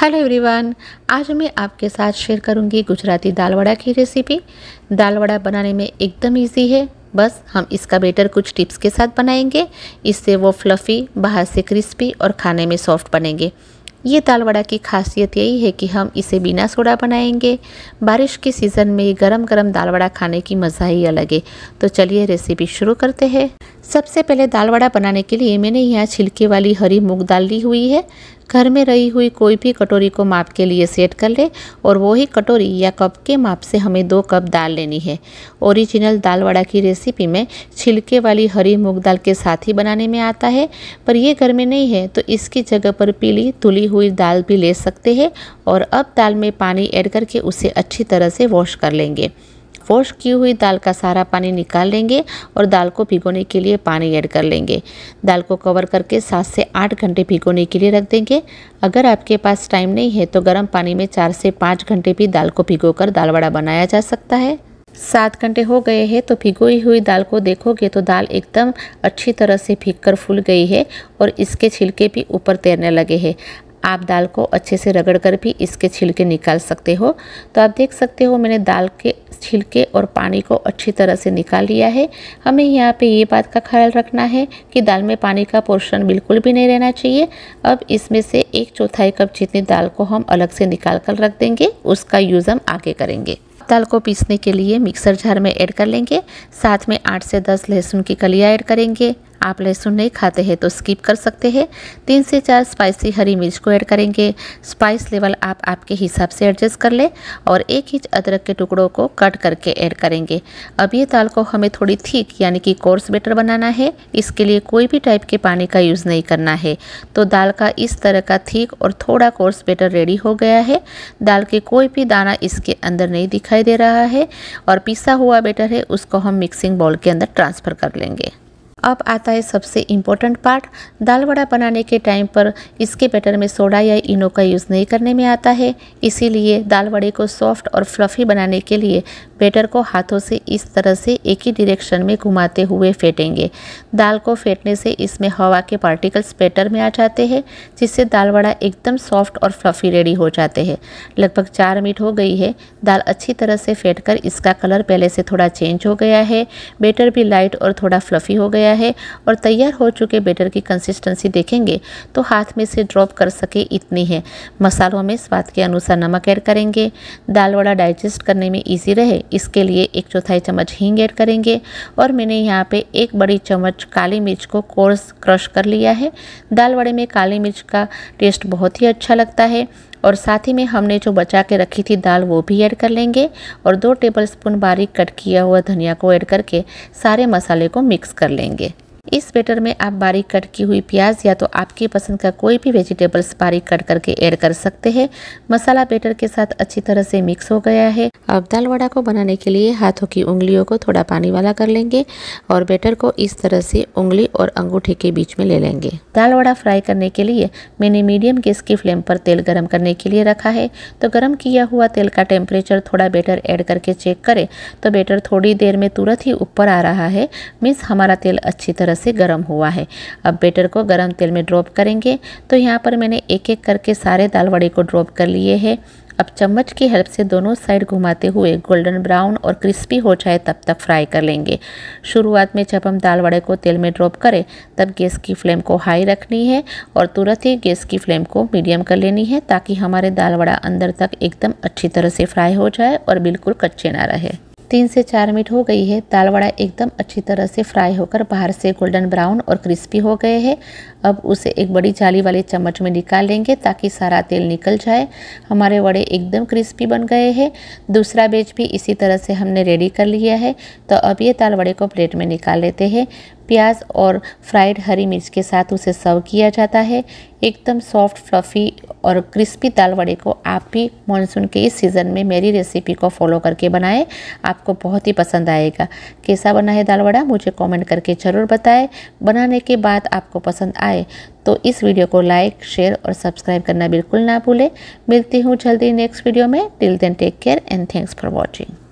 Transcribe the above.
hello everyone आज मैं आपके साथ शेयर करूंगी गुजराती दाल वड़ा की रेसिपी दाल वड़ा बनाने में एकदम इजी है बस हम इसका बेटर कुछ टिप्स के साथ बनाएंगे इससे वो फ्लफ़ी बाहर से क्रिस्पी और खाने में सॉफ्ट बनेंगे ये दाल वड़ा की खासियत यही है कि हम इसे बिना सोडा बनाएंगे बारिश के सीज़न में गरम गरम दाल वड़ा खाने की मज़ा ही अलग है तो चलिए रेसिपी शुरू करते हैं सबसे पहले दाल वड़ा बनाने के लिए मैंने यहाँ छिलके वाली हरी मूंग दाल ली हुई है घर में रही हुई कोई भी कटोरी को माप के लिए सेट कर ले और वही कटोरी या कप के माप से हमें दो कप दाल लेनी है ओरिजिनल दाल वड़ा की रेसिपी में छिलके वाली हरी मूंग दाल के साथ ही बनाने में आता है पर यह घर में नहीं है तो इसकी जगह पर पीली तुली हुई दाल भी ले सकते हैं और अब दाल में पानी ऐड करके उसे अच्छी तरह से वॉश कर लेंगे वॉश की हुई दाल का सारा पानी निकाल लेंगे और दाल को भिगोने के लिए पानी ऐड कर लेंगे दाल को कवर करके सात से आठ घंटे भिगोने के लिए रख देंगे अगर आपके पास टाइम नहीं है तो गर्म पानी में चार से पाँच घंटे भी दाल को कर दाल वड़ा बनाया जा सकता है सात घंटे हो गए हैं तो भिगोई हुई दाल को देखोगे तो दाल एकदम अच्छी तरह से भीग कर फूल गई है और इसके छिलके भी ऊपर तैरने लगे हैं आप दाल को अच्छे से रगड़ कर भी इसके छिलके निकाल सकते हो तो आप देख सकते हो मैंने दाल के छिलके और पानी को अच्छी तरह से निकाल लिया है हमें यहाँ पे ये बात का ख्याल रखना है कि दाल में पानी का पोर्शन बिल्कुल भी नहीं रहना चाहिए अब इसमें से एक चौथाई कप जितनी दाल को हम अलग से निकाल कर रख देंगे उसका यूज़ हम आगे करेंगे दाल को पीसने के लिए मिक्सर जार में ऐड कर लेंगे साथ में आठ से दस लहसुन की कलियाँ ऐड करेंगे आप लहसुन नहीं खाते हैं तो स्किप कर सकते हैं तीन से चार स्पाइसी हरी मिर्च को ऐड करेंगे स्पाइस लेवल आप आपके हिसाब से एडजस्ट कर लें और एक इंच अदरक के टुकड़ों को कट करके ऐड करेंगे अब ये दाल को हमें थोड़ी थीक यानी कि कोर्स बेटर बनाना है इसके लिए कोई भी टाइप के पानी का यूज़ नहीं करना है तो दाल का इस तरह का थीक और थोड़ा कोर्स बेटर रेडी हो गया है दाल के कोई भी दाना इसके अंदर नहीं दिखाई दे रहा है और पिसा हुआ बेटर है उसको हम मिक्सिंग बॉल के अंदर ट्रांसफ़र कर लेंगे अब आता है सबसे इम्पोर्टेंट पार्ट दाल वड़ा बनाने के टाइम पर इसके बैटर में सोडा या इनो का यूज़ नहीं करने में आता है इसीलिए दाल वड़े को सॉफ्ट और फ्लफ़ी बनाने के लिए बैटर को हाथों से इस तरह से एक ही डिरेक्शन में घुमाते हुए फेंटेंगे दाल को फेंटने से इसमें हवा के पार्टिकल्स बैटर में आ जाते हैं जिससे दाल वड़ा एकदम सॉफ्ट और फ्लफ़ी रेडी हो जाते हैं लगभग चार मिनट हो गई है दाल अच्छी तरह से फेंट इसका कलर पहले से थोड़ा चेंज हो गया है बैटर भी लाइट और थोड़ा फ्लफ़ी हो गया है है और तैयार हो चुके बेटर की कंसिस्टेंसी देखेंगे तो हाथ में से ड्रॉप कर सके इतनी है मसालों में स्वाद के अनुसार नमक ऐड करेंगे दाल वड़ा डाइजेस्ट करने में ईजी रहे इसके लिए एक चौथाई चम्मच हींग ऐड करेंगे और मैंने यहाँ पे एक बड़ी चम्मच काली मिर्च को कोर्स क्रश कर लिया है दाल वड़े में काली मिर्च का टेस्ट बहुत ही अच्छा लगता है और साथ ही में हमने जो बचा के रखी थी दाल वो भी ऐड कर लेंगे और दो टेबलस्पून बारीक कट किया हुआ धनिया को ऐड करके सारे मसाले को मिक्स कर लेंगे इस बेटर में आप बारीक कट की हुई प्याज या तो आपकी पसंद का कोई भी वेजिटेबल्स बारीक कट करके ऐड कर सकते हैं मसाला बेटर के साथ अच्छी तरह से मिक्स हो गया है अब दाल वड़ा को बनाने के लिए हाथों की उंगलियों को थोड़ा पानी वाला कर लेंगे और बेटर को इस तरह से उंगली और अंगूठे के बीच में ले लेंगे दाल वड़ा फ्राई करने के लिए मैंने मीडियम गैस की फ्लेम पर तेल गर्म करने के लिए रखा है तो गर्म किया हुआ तेल का टेम्परेचर थोड़ा बेटर ऐड करके चेक करें तो बेटर थोड़ी देर में तुरंत ही ऊपर आ रहा है मीन्स हमारा तेल अच्छी तरह से गर्म हुआ है अब बेटर को गर्म तेल में ड्रॉप करेंगे तो यहाँ पर मैंने एक एक करके सारे दाल वड़े को ड्रॉप कर लिए हैं अब चम्मच की हेल्प से दोनों साइड घुमाते हुए गोल्डन ब्राउन और क्रिस्पी हो जाए तब तक फ्राई कर लेंगे शुरुआत में जब हम दाल वड़े को तेल में ड्रॉप करें तब गैस की फ्लेम को हाई रखनी है और तुरंत ही गैस की फ्लेम को मीडियम कर लेनी है ताकि हमारे दाल वड़ा अंदर तक एकदम अच्छी तरह से फ्राई हो जाए और बिल्कुल कच्चे ना रहे तीन से चार मिनट हो गई है दाल वड़ा एकदम अच्छी तरह से फ्राई होकर बाहर से गोल्डन ब्राउन और क्रिस्पी हो गए हैं अब उसे एक बड़ी जाली वाले चम्मच में निकाल लेंगे ताकि सारा तेल निकल जाए हमारे वड़े एकदम क्रिस्पी बन गए हैं दूसरा बेच भी इसी तरह से हमने रेडी कर लिया है तो अब ये दाल वड़े को प्लेट में निकाल लेते हैं प्याज और फ्राइड हरी मिर्च के साथ उसे सर्व किया जाता है एकदम सॉफ्ट फ्लफ़ी और क्रिस्पी दाल वड़े को आप भी मानसून के इस सीज़न में मेरी रेसिपी को फॉलो करके बनाएं आपको बहुत ही पसंद आएगा कैसा बना है दाल वड़ा मुझे कमेंट करके ज़रूर बताएं बनाने के बाद आपको पसंद आए तो इस वीडियो को लाइक शेयर और सब्सक्राइब करना बिल्कुल ना भूलें मिलती हूँ जल्दी नेक्स्ट वीडियो में till then take care and thanks for watching